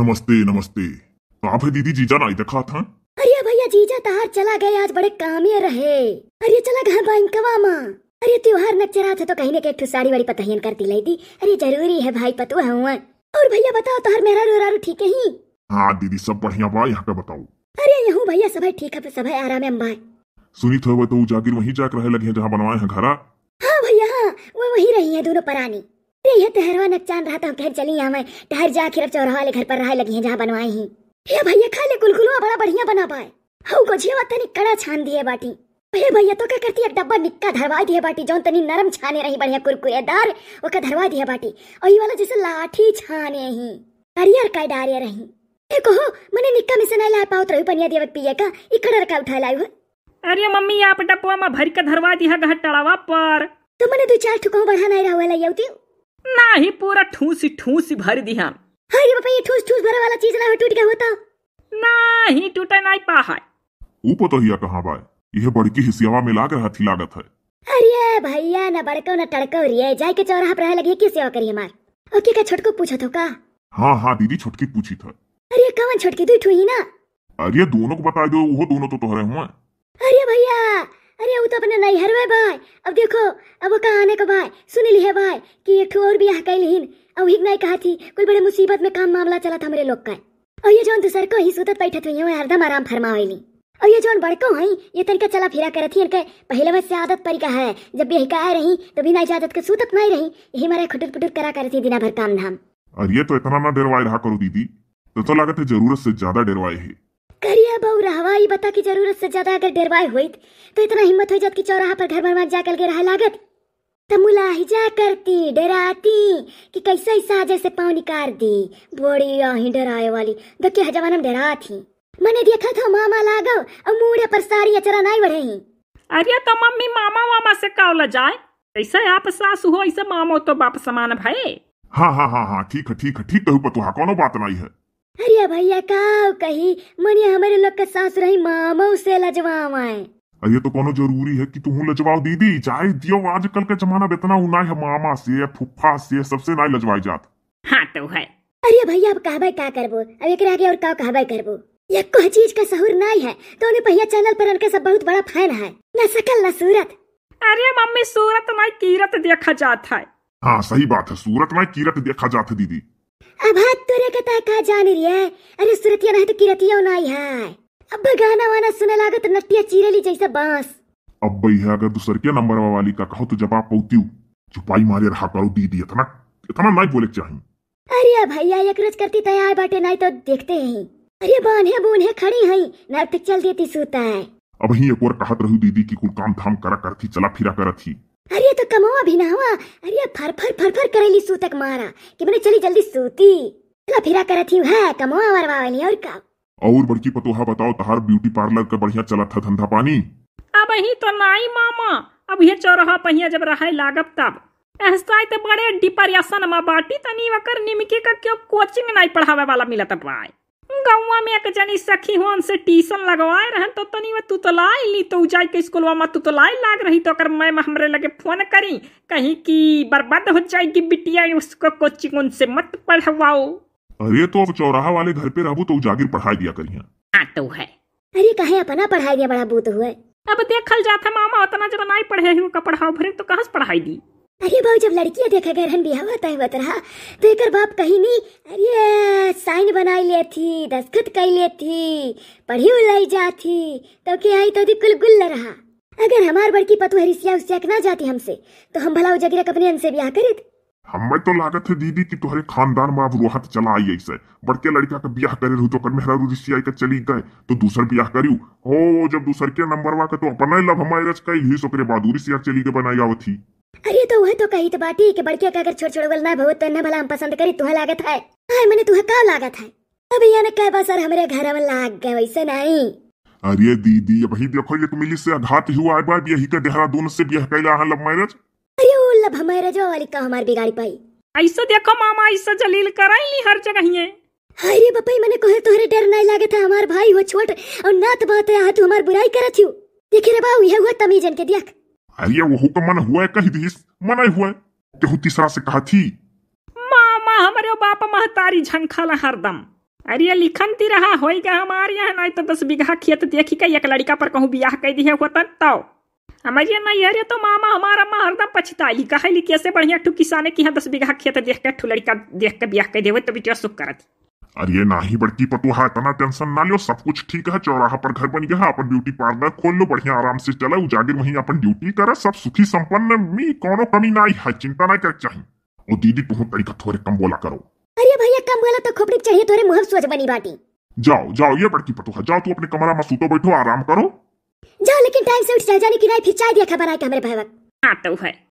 नमस्ते नमस्ते कहाँ तो है दीदी जीजा नहीं देखा था हाँ? अरे भैया जीजा तहार तो चला गए आज बड़े काम ये रहे अरे चला गया बैंकवा माँ अरे त्योहार नच रहा था तो कहीं ना कहीं सारी वाड़ी पतहियन कर दिलाई थी अरे जरूरी है भाई पतु हूँ और भैया बताओ तो हर मेरा रोरारू ठीक है हाँ दीदी सब बढ़िया बा यहाँ पे बताओ अरे यहाँ भैया सब ठीक है तो सब आराम अम्बा सुनी थो तो उजागिर वही जाकर रहे लगे जहाँ बनवाए हैं घरा हाँ भैया हाँ वो वही रही है दोनों परानी अरे ये टहरवा नचान रहा था खैर चली यहाँ मैं टहर जा खिरफ चौराहा वाले घर पर रहा लगी है जहाँ बनवाए ही हे भैया खा ले कुल बड़ा बढ़िया बना पाए को हाँ, गोझिया तनी कड़ा छान दिए बाटी हे भैया तो क्या करती है डब्बा निक्का धरवा दिए बाटी जो तनी नरम छाने रही बढ़िया कुरकुरेदार का धरवा दिए बाटी और ये वाला जैसे लाठी छाने ही करियर का डारे रही ए कहो मने निक्का में से ना ला पाओ तरही पनिया देवत पिए का इकड़र का उठा लायो अरे मम्मी आप डब्बा में भर के धरवा दिया गह टड़ावा पर तो मने दो चार ठुको बढ़ा नहीं रहा वाला यउती ना ही पूरा ठूसी ठूसी भर दिया हाँ, अरे बाबा ये ठूस ठूस भरे वाला चीज ना टूट गया होता ना ही टूटा ना ही पाहा ऊपर तो कहाँ भाई बाय यह बड़की हिसियावा में लाग रहा थी लागत है अरे भैया न बड़को न तड़को रिये जाय के चौराहा पर लगी की सेवा करिए मार ओके का छोटको पूछा तो का हाँ हाँ दीदी छोटकी पूछी था अरे कवन छोटकी दुई ठुई ना अरे दोनों को बता दो वो दोनों तो तोहरे हुए अरे भैया अरे वो तो अपने नैहर में भाई अब देखो अब वो कहाँ आने का भाई सुन ली है भाई कि एक और भी यहाँ कैलीन अब हिक नहीं कहा थी कोई बड़े मुसीबत में काम मामला चला था मेरे लोग का और ये जो दूसर को ही सुतत बैठे थे हरदम आराम फरमा हुई और ये जो बड़को हई ये तनिका चला फिरा करती इनके पहले वह से आदत पर का है जब भी हिकाए रही तो बिना इजाजत के सूतत नहीं रही यही मारे खुटुर पुटुर करा कर करती दिना भर काम धाम और ये तो इतना ना डरवाए रहा करो दीदी तो, तो लागत है जरूरत से ज्यादा डरवाए है बहू रहवा ही बता की जरूरत से ज्यादा अगर डरवाए हुए तो इतना हिम्मत हो जाती चौराहा पर घर बनवा जा कर गे रहा लागत तो जा करती डराती कि कैसा ही साजे से पाँव निकाल दी बड़ी आही डराए वाली देखिए हजमान हम डरा थी मैंने देखा था मामा लागो और मुंह पर सारी अचरा नहीं बढ़े अरे तो मम्मी मामा मामा से कावला जाए ऐसे आप सास हो ऐसे मामो तो बाप समान भाई हाँ हाँ हाँ हाँ ठीक है ठीक है ठीक है तो पर तुहा तो बात नहीं है अरे भैया का कही मनी हमारे लोग का सास रही मामू से लजवाव आए ये तो कोनो जरूरी है कि तू हूँ लजवाओ दीदी चाहे दियो आजकल का जमाना बेतना उनाई है मामा से फुफा से सबसे नाई लजवाई जात हाँ तो है अरे भैया अब कहबे का करबो अब एक आगे और का कहबे करबो ये कोई चीज का सहूर नहीं है तो उन्हें पहिया चैनल पर उनके सब बहुत बड़ा फैन है न सकल न सूरत अरे मम्मी सूरत में कीरत देखा जाता है हाँ सही बात है सूरत में कीरत देखा जाता दीदी अब अभात तोरे कता का जान रही है अरे सुरतिया नहीं तो किरतिया उनाई है अब गाना वाना सुने लागत तो नतिया चीरेली जैसा बांस अब है अगर दूसर तो के नंबर वाली का कहो तो जवाब पौतियो छुपाई मारे रहा करो दी दी इतना इतना नहीं बोले चाहिए अरे भैया एक रोज करती तैयार बाटे नहीं तो देखते हैं अरे बांधे बूंधे खड़ी है ना तो चल देती सूता है अब ही एक और कहत रहू दीदी की कुल काम धाम करा करती चला फिरा करती अरे तो कमो अभी ना हुआ अरे फर फर फर फर करेली सूतक मारा कि मैंने चली जल्दी सूती तो फिरा करत थी है हाँ, कमो और वावली और का और बड़की पतोहा बताओ तहार ब्यूटी पार्लर का बढ़िया चला था धंधा पानी अब ही तो नाई मामा अब ये चौराहा पहिया जब रहा है लागब तब ऐसा तो बड़े डिप्रेशन में बाटी तनी वकर निमके का क्यों कोचिंग नहीं पढ़ावे वाला मिलत पाए गाँव में एक जनी सखी हो से ट्यूशन लगवाए रहन तो तनी तू तो लाई ली तो जाए के स्कूल में तू तो लाई लाग रही तो अगर मैम हमरे लगे फोन करी कहीं की बर्बाद हो जाएगी बिटिया उसको कोचिंग उनसे मत पढ़वाओ अरे तो अब चौराहा वाले घर पे रहू तो उजागिर पढ़ाई दिया करी हाँ तो है अरे कहे अपना पढ़ाई दिया बड़ा बूत हुए अब देखल जाता मामा उतना जब नहीं पढ़े का पढ़ाओ भरे तो कहाँ से पढ़ाई दी अरे बाबू जब लड़कियां देखे गहरन बिहावा तय होत रहा तो एक बाप कहीं नहीं अरे साइन बनाई ले थी दस्खत कर ले थी पढ़ी उलाई जा थी तो के आई तो दी कुल गुल रहा अगर हमार बड़की पतु हरिसिया उससे ना जाती हमसे तो हम भला उजगिरा अपने अन से ब्याह करित में तो लागत है दीदी की तुम्हारे खानदान में अब रोहत चला आई ऐसे बड़के लड़का का ब्याह करे रहू तो कर मेरा ऋषि आई का चली गए तो दूसर ब्याह करू हो जब दूसर के नंबर वा का तो अपना ही लव हमारे रच का ही सोकरे बाद ऋषि चली के बनाई आवत अरे तो वह तो कही तो बाटी के बड़के का अगर छोड़ छोड़ बोलना बहुत तो न भला हम पसंद करी तुह लागत है हाय मैंने तुह का लागत है अभी यहाँ कह बस सर हमारे घर में लाग गए वैसे नहीं अरे दीदी अभी देखो ये तो मिली से आघात हुआ है बाब यही का देहरादून से ब्याह कैला है लव मैरिज अरे ओ लव मैरिज वाली का हमार बिगाड़ी पाई ऐसा देखो मामा ऐसा जलील कराई ली हर जगह ही अरे बपई मैंने कहे तोरे डर नहीं लागे था हमार भाई वो छोट और नात बात है तू हमार बुराई करत देखे रे बाऊ ये हुआ तमीजन के देख अरे वो हुक्म मना हुआ है कही दिस मना हुआ है तेहू तीसरा से कहा थी मामा हमारे बाप महतारी झंखला हरदम अरे लिखन ती रहा होएगा हमारे यहाँ नहीं तो दस बीघा खेत देखी का एक लड़का पर कहूँ ब्याह कह दी है होता तो हमारे नहीं अरे तो मामा हमारा माँ हरदम पछताई कहा कैसे बढ़िया ठू किसाने की यहाँ दस बीघा खेत देख कर ठू लड़का देख कर ब्याह कह दे तो बिटिया सुख करती अरे ना ही बड़की पटुहा इतना टेंशन ना लो सब कुछ ठीक है चौराहा पर घर बन गया अपन ब्यूटी पार्लर खोल लो बढ़िया आराम से चला उजागर वहीं अपन ड्यूटी करे सब सुखी संपन्न में कोनो कमी ना है चिंता ना कर चाहिए ओ दीदी तुम तरीका थोड़े कम बोला करो अरे भैया कम बोला तो खोपड़ी चाहिए थोड़े मुंह सोच बनी बाटी जाओ जाओ ये बड़की पटुहा जाओ तू अपने कमरा में सूतो बैठो आराम करो जाओ लेकिन टाइम से उठ जाने की राय फिर चाय दिया खबर आए कमरे भाई हाँ तो है